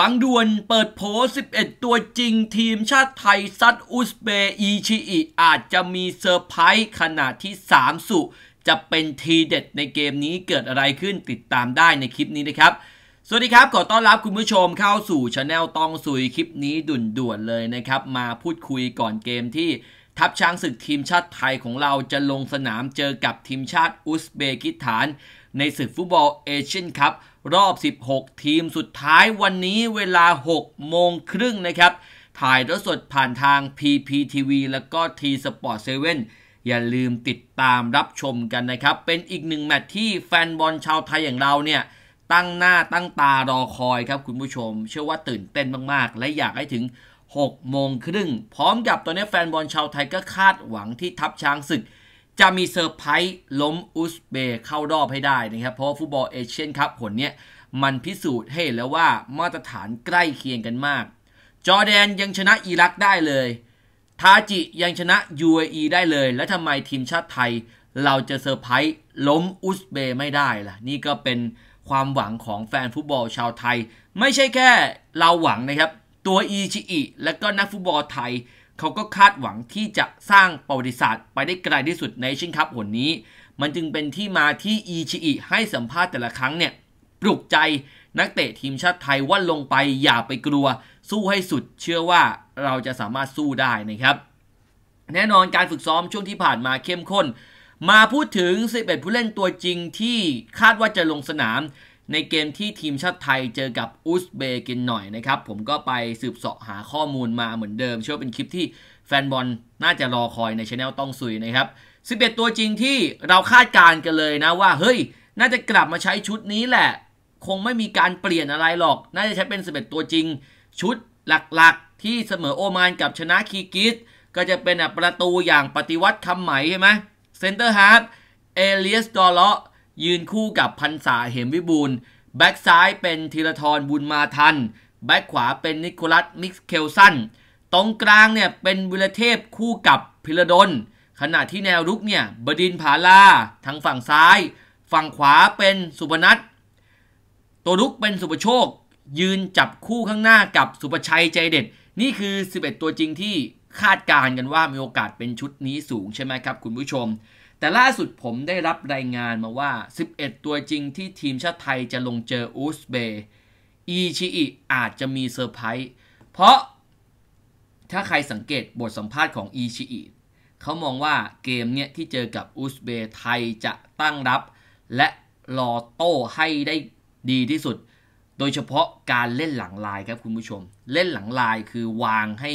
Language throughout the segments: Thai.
ฟังด่วนเปิดโผ11 ตัวจริงทีมชาติไทยซัดอุซเบอีชิอิอาจจะมีเซอร์ไพรส์ขนาดที่ 3 สุ จะเป็นทีเด็ดในเกมนี้เกิดอะไรขึ้นติดตามได้ในคลิปนี้นะครับ สวัสดีครับขอต้อนรับคุณผู้ชมเข้าสู่ช anel ตองสุยคลิปนี้ด่วนด่วนเลยนะครับ มาพูดคุยก่อนเกมที่ ทัพช้างศึกทีมชาติไทยของเราจะลงสนามเจอกับทีมชาติอุซเบกิสถานในศึกฟุตบอลเอเชียนคัพรอบ 16 ทีมสุดท้ายวันนี้เวลา 6 โมงครึ่งนะครับ ถ่ายทอดสดผ่านทาง PPTV แล้วก็ T Sport 7 อย่าลืมติดตามรับชมกันนะครับ เป็นอีกหนึ่งแมตช์ที่แฟนบอลชาวไทยอย่างเราเนี่ย ตั้งหน้าตั้งตา รอคอยครับคุณผู้ชม เชื่อว่าตื่นเต้นมากๆ และอยากให้ถึง 6 โมงครึ่ง พร้อมกับตอนนี้แฟนบอลชาวไทยก็คาดหวังที่ทัพช้างศึกจะมีเซอร์ไพรส์ล้มอุซเบเข้ารอบให้ได้นะครับเพราะฟุตบอลเอเชียนครับ ผลเนี้ยมันพิสูจน์ให้แล้วว่ามาตรฐานใกล้เคียงกันมาก จอแดนยังชนะอิรักได้เลยทาจิยังชนะ UAE ได้เลย แล้วทำไมทีมชาติไทย เราจะเซอร์ไพรส์ล้มอุซเบไม่ได้ล่ะ นี่ก็เป็นความหวังของแฟนฟุตบอลชาวไทย ไม่ใช่แค่เราหวังนะครับตัวอีชิอิและก็นักฟุตบอลไทยเขาก็คาดหวังที่จะสร้างประวัติศาสตร์ไปได้ไกลที่สุดในชิงคัพหนนี้ มันจึงเป็นที่มาที่อีชิอิให้สัมภาษณ์แต่ละครั้งเนี่ยปลุกใจนักเตะทีมชาติไทยว่าลงไปอย่าไปกลัว สู้ให้สุดเชื่อว่าเราจะสามารถสู้ได้นะครับ แน่นอนการฝึกซ้อมช่วงที่ผ่านมาเข้มข้น มาพูดถึง 11 ผู้เล่นตัวจริงที่คาดว่าจะลงสนามในเกมที่ทีมชาติไทยเจอกับอุซเบกินหน่อยนะครับ ผมก็ไปสืบเสาะหาข้อมูลมาเหมือนเดิม เชื่อเป็นคลิปที่แฟนบอลน่าจะรอคอยในช anel ต้องซุยนะครับ11 ตัวจริงที่เราคาดการณ์กันเลยนะว่า เฮ้ย น่าจะกลับมาใช้ชุดนี้แหละ คงไม่มีการเปลี่ยนอะไรหรอก น่าจะใช้เป็น11ตัวจริง ชุดหลักๆ ที่เสมอโอมานกับชนะคีกิสก็จะเป็นประตูอย่างปฏิวัติคำใหม่ใช่ไหมเซนเตอร์ฮาร์ดเอเลียสดอเลาะยืนคู่กับพันษาเหมวิบูลแบ็กซ้ายเป็นธีรทรบุญมาทันแบ็กขวาเป็นนิโคลัส มิกเคลสันตรงกลางเนี่ยเป็นวิลเทพคู่กับพิรดล ขณะที่แนวรุกเนี่ย บดินผาลาทางฝั่งซ้ายฝั่งขวาเป็นสุพนัทตัวรุกเป็นสุปโชค ยืนจับคู่ข้างหน้ากับสุปชัยใจเด็ด นี่คือ 11 ตัวจริงที่คาดการณ์กันว่ามีโอกาสเป็นชุดนี้สูงใช่ไหมครับคุณผู้ชมแต่ล่าสุดผมได้รับรายงานมาว่า 11 ตัวจริงที่ทีมชาติไทยจะลงเจออูซเบย์อีชิอิอาจจะมีเซอร์ไพรส์ เพราะถ้าใครสังเกตบทสัมภาษณ์ของอีชิอิเขามองว่าเกมเนี้ยที่เจอกับอูซเบย์ไทยจะตั้งรับ และรอโต้ให้ได้ดีที่สุด โดยเฉพาะการเล่นหลังลายครับคุณผู้ชมเล่นหลังลายคือวางให้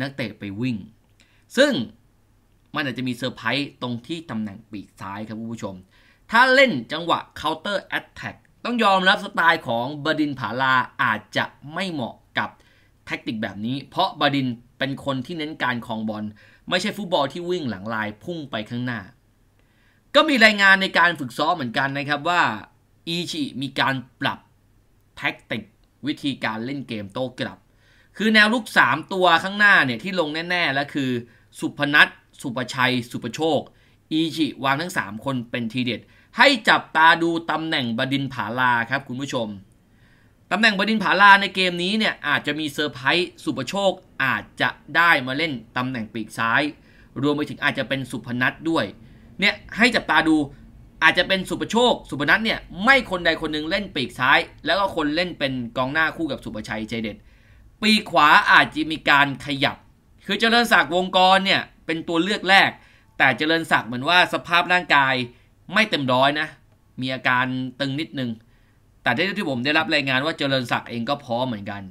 นักเตะไปวิ่ง ซึ่งมันอาจจะมีเซอร์ไพรส์ตรงที่ตำแหน่งปีกซ้ายครับคุณผู้ชม ถ้าเล่นจังหวะ counter attack ต้องยอมรับสไตล์ของบดินผาลาอาจจะไม่เหมาะกับแท็กติกแบบนี้ เพราะบดินเป็นคนที่เน้นการคลองบอลไม่ใช่ฟุตบอลที่วิ่งหลังลายพุ่งไปข้างหน้า ก็มีรายงานในการฝึกซ้อมเหมือนกันนะครับว่าอีชิมีการปรับแท็กติกวิธีการเล่นเกมโต้กลับ คือแนวลุก3ตัวข้างหน้าเนี่ยที่ลงแน่ๆแล้วคือสุพนัทสุประชัย สุประโชคอีจิวางทั้ง3คนเป็นทีเด็ด ให้จับตาดูตำแหน่งบดินผาลาครับคุณผู้ชมตำแหน่งบดินผาลาในเกมนี้เนี่ยอาจจะมีเซอร์ไพรส์สุประโชคอาจจะได้มาเล่นตำแหน่งปีกซ้าย รวมไปถึงอาจจะเป็นสุพนัทด้วยเนี่ยให้จับตาดูอาจจะเป็นสุประโชค สุพนัทเนี่ยไม่คนใดคนหนึ่งเล่นปีกซ้าย แล้วก็คนเล่นเป็นกองหน้าคู่กับสุประชัยใจเด็ด ปีกขวาอาจจะมีการขยับ คือเจริญศักดิ์วงกรเนี่ยเป็นตัวเลือกแรก แต่เจริญศักดิ์เหมือนว่าสภาพร่างกาย ไม่เต็มร้อยนะ มีอาการตึงนิดนึงแต่ที่ผมได้รับรายงานว่าเจริญศักดิ์เองก็พร้อมเหมือนกัน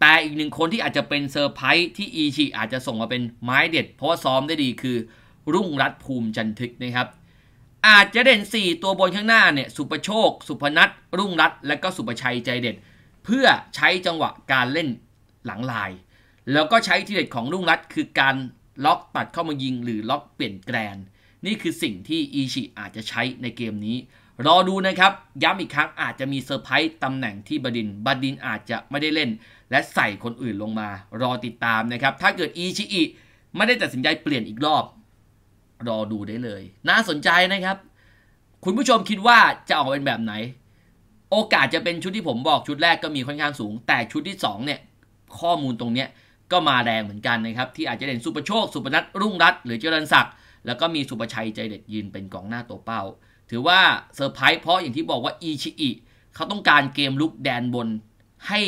แต่อีกหนึ่งคนที่อาจจะเป็นเซอร์ไพรส์ที่อีชิอาจจะส่งมาเป็นไม้เด็ด เพราะว่าซ้อมได้ดีคือ รุ่งรัตภูมิจันทึกนะครับ อาจจะเด่น 4 ตัวบนข้างหน้าเนี่ยสุประโชค สุพนัทรุ่งรัตและก็สุประชัยใจเด็ด เพื่อใช้จังหวะการเล่นหลังลาย แล้วก็ใช้ทีเด็ดของรุ่งรัตคือการล็อกตัดเข้ามายิงหรือล็อกเปลี่ยนแกรน นี่คือสิ่งที่อีชิอาจจะใช้ในเกมนี้ รอดูนะครับ ย้ำอีกครั้งอาจจะมีเซอร์ไพรส์ตำแหน่งที่บดินบดินอาจจะไม่ได้เล่น และใส่คนอื่นลงมา รอติดตามนะครับ ถ้าเกิดอีชิอิไม่ได้ตัดสินใจเปลี่ยนอีกรอบ รอดูได้เลย น่าสนใจนะครับ คุณผู้ชมคิดว่าจะออกเป็นแบบไหน โอกาสจะเป็นชุดที่ผมบอกชุดแรกก็มีค่อนข้างสูง แต่ชุดที่ 2 เนี่ยข้อมูลตรงเนี้ยก็มาแรงเหมือนกันนะครับ ที่อาจจะเด่นสุประโชค สุปนัทรุ่งรัตหรือเจริญศักดิ์แล้วก็มีสุประชัยใจเด็ดยืนเป็นกองหน้าตัวเป้า ถือว่าเซอร์ไพรส์เพราะอย่างที่บอกว่า อีชิอิเขาต้องการเกมลุกแดนบนให้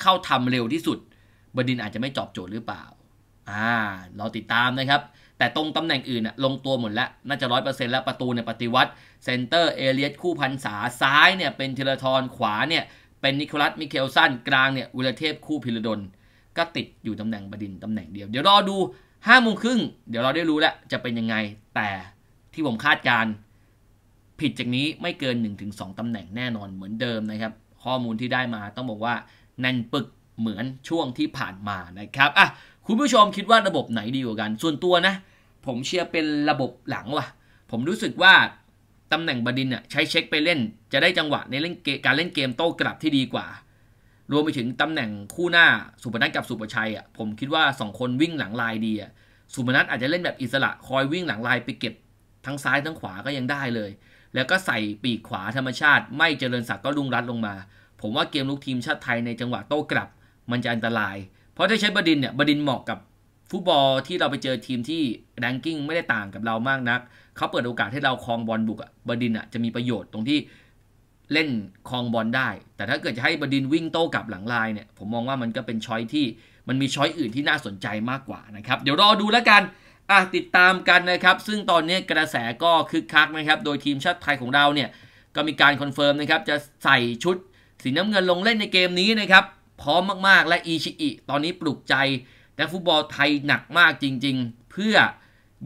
เข้าทำเร็วที่สุดบดินอาจจะไม่จอบโจทย์หรือเปล่า อ่า เราติดตามนะครับ แต่ตรงตำแหน่งอื่นน่ลงตัวหมดแล้วน่าจะร้อยเปอร์เซ็นต์แล้วประตูเนี่ยปฏิวัติเซนเตอร์เอเลียตคู่พันษาซ้ายเนี่ยเป็นเทเลทอนขวาเนี่ยเป็นนิโคลัสมิเคลสันกลางเนี่ยวิลเทพคู่พิรดลก็ติดอยู่ตำแหน่งบดินตำแหน่งเดียว เดี๋ยวรอดูห้าโมงครึ่งเดี๋ยวเราได้รู้แล้ว จะเป็นยังไงแต่ที่ผมคาดการผิดจากนี้ไม่เกิน 1-2ตำแหน่งแน่นอนเหมือนเดิมนะครับ ข้อมูลที่ได้มาต้องบอกว่า แน่นปึกเหมือนช่วงที่ผ่านมานะครับอ่ะคุณผู้ชมคิดว่าระบบไหนดีกว่ากัน ส่วนตัวนะ ผมเชียร์เป็นระบบหลังว่ะ ผมรู้สึกว่าตำแหน่งบดินเนี่ยใช้เช็คไปเล่น จะได้จังหวะในเล่นการเล่นเกมโต้กลับที่ดีกว่ารวมไปถึงตำแหน่งคู่หน้าสุปนัทกับสุประชัยอ่ะผมคิดว่า 2 คนวิ่งหลังลายดีอ่ะสุปนัทอาจจะเล่นแบบอิสระคอยวิ่งหลังลายไปเก็บทั้งซ้ายทั้งขวาก็ยังได้เลย แล้วก็ใส่ปีกขวาธรรมชาติ ไม่เจริญศักดิ์ก็ลุงรัดลงมา ผมว่าเกมลุกทีมชาติไทยในจังหวะโต้กลับ มันจะอันตราย เพราะถ้าใช้บดินเนี่ยบดินเหมาะกับ ฟุตบอลที่เราไปเจอทีมที่แรงกิ้งไม่ได้ต่างกับเรามากนักเขาเปิดโอกาสให้เราคลองบอลบุกอะบดินอ่ะจะมีประโยชน์ตรงที่เล่นคลองบอลได้ แต่ถ้าเกิดจะให้บดินวิ่งโต้กลับหลังลายเนี่ยผมมองว่ามันก็เป็นช้อยที่มันมีช้อยอื่นที่น่าสนใจมากกว่านะครับ เดี๋ยวรอดูแล้วกันอ่ะติดตามกันนะครับซึ่งตอนนี้กระแสก็คึกคักนะครับโดยทีมชาติไทยของเราเนี่ยก็มีการคอนเฟิร์มนะครับจะใส่ชุดสีน้ำเงินลงเล่นในเกมนี้นะครับพร้อมมากๆ และอีชิอิตอนนี้ปลุกใจแต่ฟุตบอลไทยหนักมากจริง ๆ เพื่อ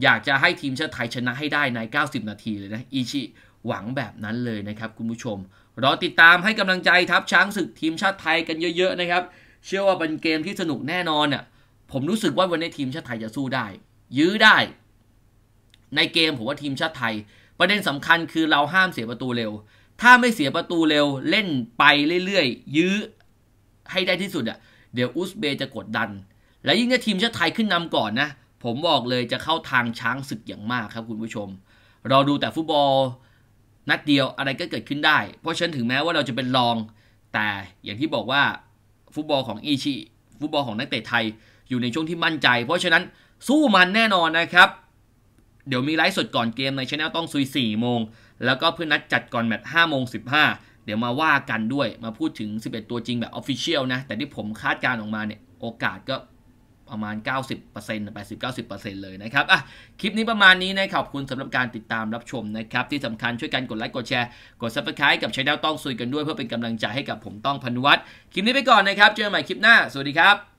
อยากจะให้ทีมชาติไทยชนะให้ได้ใน 90 นาทีเลยนะอิชิหวังแบบนั้นเลยนะครับคุณผู้ชมรอติดตามให้กำลังใจทัพช้างศึกทีมชาติไทยกันเยอะๆ นะครับ เชื่อว่าเป็นเกมที่สนุกแน่นอนอ่ะผมรู้สึกว่าวันนี้ทีมชาติไทยจะสู้ได้ ยื้อได้ ในเกมผมว่าทีมชาติไทย ประเด็นสำคัญคือเราห้ามเสียประตูเร็ว ถ้าไม่เสียประตูเร็วเล่นไปเรื่อยๆยื้อให้ได้ที่สุดอ่ะเดี๋ยวอุซเบจะกดดัน และยิ่งถ้าทีมชาติไทยขึ้นนำก่อนนะผมบอกเลยจะเข้าทางช้างศึกอย่างมากครับคุณผู้ชมเราดูแต่ฟุตบอลนัดเดียวอะไรก็เกิดขึ้นได้ เพราะฉะนั้นถึงแม้ว่าเราจะเป็นรอง แต่อย่างที่บอกว่าฟุตบอลของอีชิ ฟุตบอลของนักเตะไทย อยู่ในช่วงที่มั่นใจ เพราะฉะนั้นสู้มันแน่นอนนะครับ เดี๋ยวมีไลฟ์สดก่อนเกมในช anel ต้องซุย4โมง แล้วก็เพื่อนนัดจัดก่อนแมตช์5โมง 15 เดี๋ยวมาว่ากันด้วย มาพูดถึง 11 ตัวจริงแบบออฟฟิเชียลนะ แต่ที่ผมคาดการออกมาเนี่ยโอกาสก็ประมาณ 90% 80-90%เลยนะครับอ่ะคลิปนี้ประมาณนี้นะขอบคุณสำหรับการติดตามรับชมนะครับ ที่สำคัญช่วยกันกดไลค์กดแชร์ กดซับสไคร b e กับช่องต้องซุยกันด้วย เพื่อเป็นกำลังใจให้กับผมต้องพันวัตคลิปนี้ไปก่อนนะครับ เจอกันใหม่คลิปหน้าสวัสดีครับ